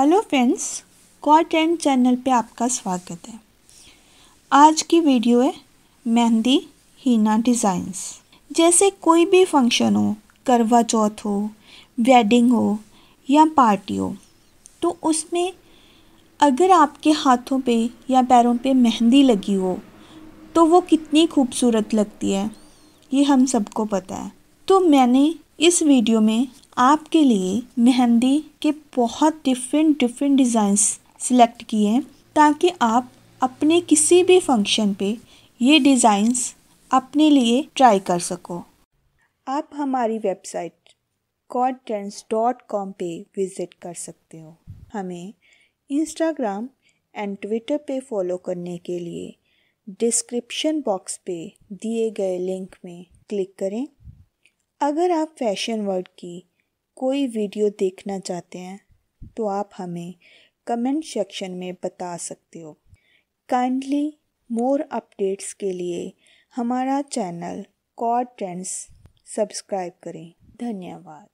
hello friends cot channel पे आपका स्वागत है आज की वीडियो है मेहंदी हीना डिज़ाइंस जैसे कोई भी फंक्शन हो करवा चौथ हो वेडिंग हो या पार्टी हो तो उसमें अगर आपके हाथों पे या पैरों पे मेहंदी लगी हो तो वो कितनी खूबसूरत लगती है ये हम सबको पता है तो मैंने इस वीडियो में आपके लिए मेहंदी के बहुत डिफरेंट डिफरेंट डिज़ाइंस सिलेक्ट किए हैं ताकि आप अपने किसी भी फंक्शन पे ये डिज़ाइंस अपने लिए ट्राई कर सको आप हमारी वेबसाइट कॉन्टेंट्स डॉट कॉम पर विज़िट कर सकते हो हमें इंस्टाग्राम एंड ट्विटर पे फॉलो करने के लिए डिस्क्रिप्शन बॉक्स पे दिए गए लिंक में क्लिक करें अगर आप फैशन वर्ल्ड की कोई वीडियो देखना चाहते हैं तो आप हमें कमेंट सेक्शन में बता सकते हो काइंडली मोर अपडेट्स के लिए हमारा चैनल कॉर ट्रेंड्स सब्सक्राइब करें धन्यवाद